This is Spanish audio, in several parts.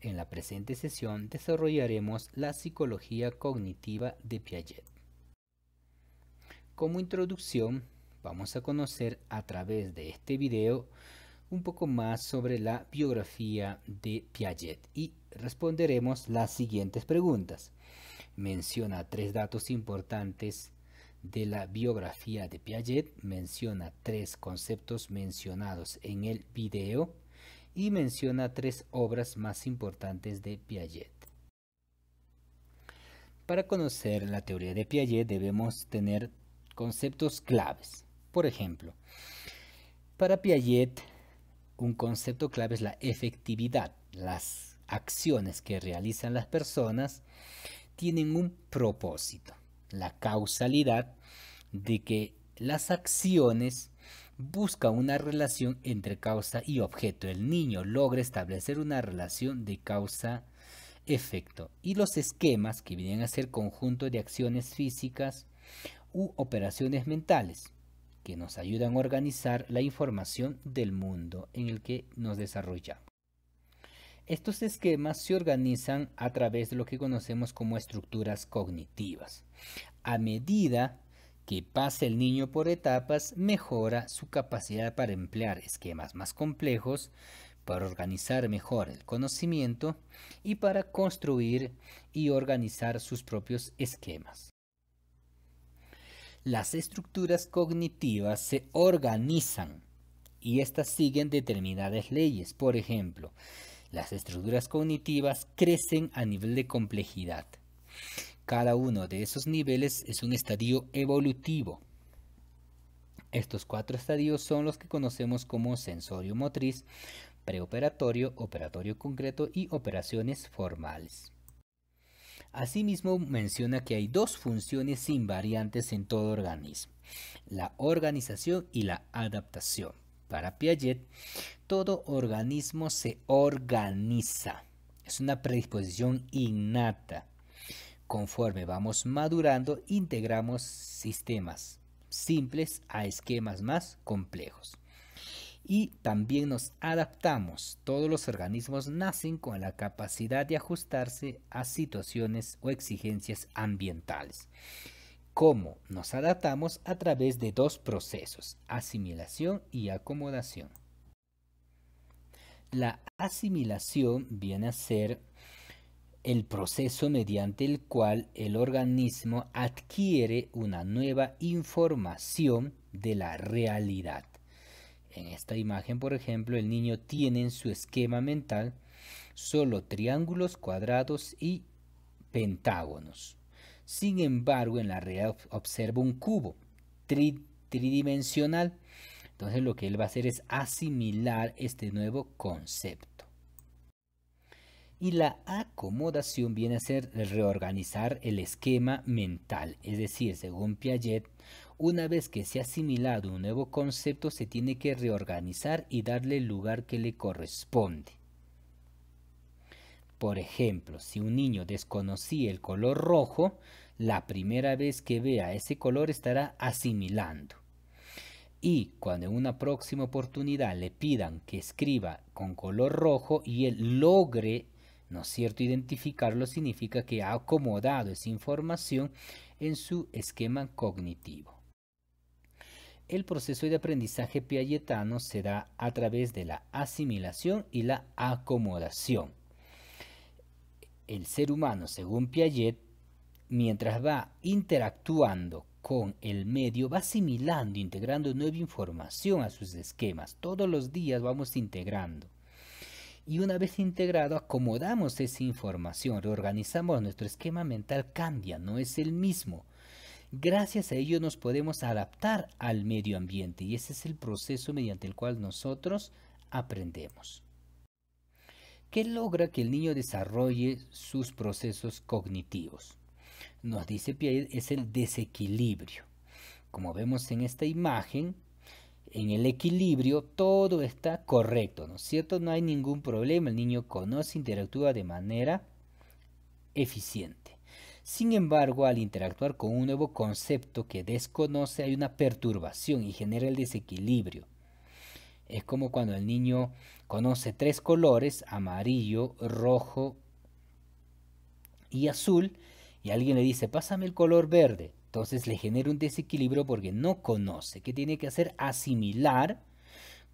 En la presente sesión desarrollaremos la psicología cognitiva de Piaget. Como introducción, vamos a conocer a través de este video un poco más sobre la biografía de Piaget y responderemos las siguientes preguntas. Menciona tres datos importantes de la biografía de Piaget, menciona tres conceptos mencionados en el video, y menciona tres obras más importantes de Piaget. Para conocer la teoría de Piaget debemos tener conceptos claves. Por ejemplo, para Piaget un concepto clave es la efectividad. Las acciones que realizan las personas tienen un propósito, la causalidad de que las acciones busca una relación entre causa y objeto. El niño logra establecer una relación de causa-efecto. Y los esquemas, que vienen a ser conjunto de acciones físicas u operaciones mentales, que nos ayudan a organizar la información del mundo en el que nos desarrollamos. Estos esquemas se organizan a través de lo que conocemos como estructuras cognitivas. A medida que pase el niño por etapas mejora su capacidad para emplear esquemas más complejos, para organizar mejor el conocimiento y para construir y organizar sus propios esquemas. Las estructuras cognitivas se organizan y estas siguen determinadas leyes. Por ejemplo, las estructuras cognitivas crecen a nivel de complejidad. Cada uno de esos niveles es un estadio evolutivo. Estos cuatro estadios son los que conocemos como sensorio motriz, preoperatorio, operatorio concreto y operaciones formales. Asimismo, menciona que hay dos funciones invariantes en todo organismo, la organización y la adaptación. Para Piaget, todo organismo se organiza. Es una predisposición innata. Conforme vamos madurando, integramos sistemas simples a esquemas más complejos. Y también nos adaptamos. Todos los organismos nacen con la capacidad de ajustarse a situaciones o exigencias ambientales. ¿Cómo? Nos adaptamos a través de dos procesos, asimilación y acomodación. La asimilación viene a ser el proceso mediante el cual el organismo adquiere una nueva información de la realidad. En esta imagen, por ejemplo, el niño tiene en su esquema mental solo triángulos, cuadrados y pentágonos. Sin embargo, en la realidad observa un cubo tridimensional. Entonces lo que él va a hacer es asimilar este nuevo concepto. Y la acomodación viene a ser reorganizar el esquema mental. Es decir, según Piaget, una vez que se ha asimilado un nuevo concepto, se tiene que reorganizar y darle el lugar que le corresponde. Por ejemplo, si un niño desconocía el color rojo, la primera vez que vea ese color estará asimilando. Y cuando en una próxima oportunidad le pidan que escriba con color rojo y él logre ¿No es cierto? Identificarlo significa que ha acomodado esa información en su esquema cognitivo. El proceso de aprendizaje piagetano se da a través de la asimilación y la acomodación. El ser humano, según Piaget, mientras va interactuando con el medio, va asimilando, integrando nueva información a sus esquemas. Todos los días vamos integrando. Y una vez integrado, acomodamos esa información, reorganizamos nuestro esquema mental, cambia, no es el mismo. Gracias a ello nos podemos adaptar al medio ambiente y ese es el proceso mediante el cual nosotros aprendemos. ¿Qué logra que el niño desarrolle sus procesos cognitivos? Nos dice Piaget es el desequilibrio. Como vemos en esta imagen, en el equilibrio todo está correcto, ¿no es cierto? No hay ningún problema, el niño conoce, interactúa de manera eficiente. Sin embargo, al interactuar con un nuevo concepto que desconoce, hay una perturbación y genera el desequilibrio. Es como cuando el niño conoce tres colores, amarillo, rojo y azul, y alguien le dice, pásame el color verde. Entonces le genera un desequilibrio porque no conoce. ¿Qué tiene que hacer? Asimilar,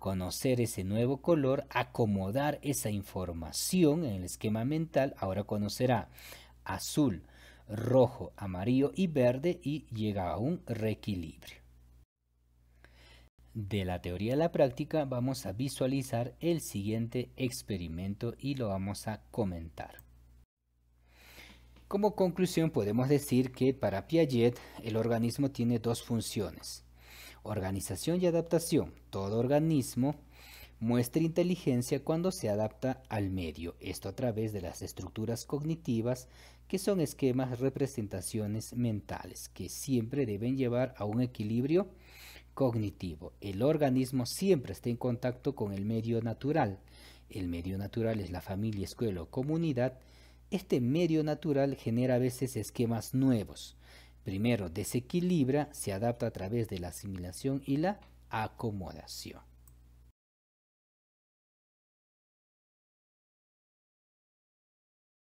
conocer ese nuevo color, acomodar esa información en el esquema mental. Ahora conocerá azul, rojo, amarillo y verde y llega a un reequilibrio. De la teoría a la práctica vamos a visualizar el siguiente experimento y lo vamos a comentar. Como conclusión podemos decir que para Piaget el organismo tiene dos funciones, organización y adaptación. Todo organismo muestra inteligencia cuando se adapta al medio, esto a través de las estructuras cognitivas que son esquemas, representaciones mentales que siempre deben llevar a un equilibrio cognitivo. El organismo siempre está en contacto con el medio natural. El medio natural es la familia, escuela o comunidad este medio natural genera a veces esquemas nuevos. Primero, desequilibra, se adapta a través de la asimilación y la acomodación.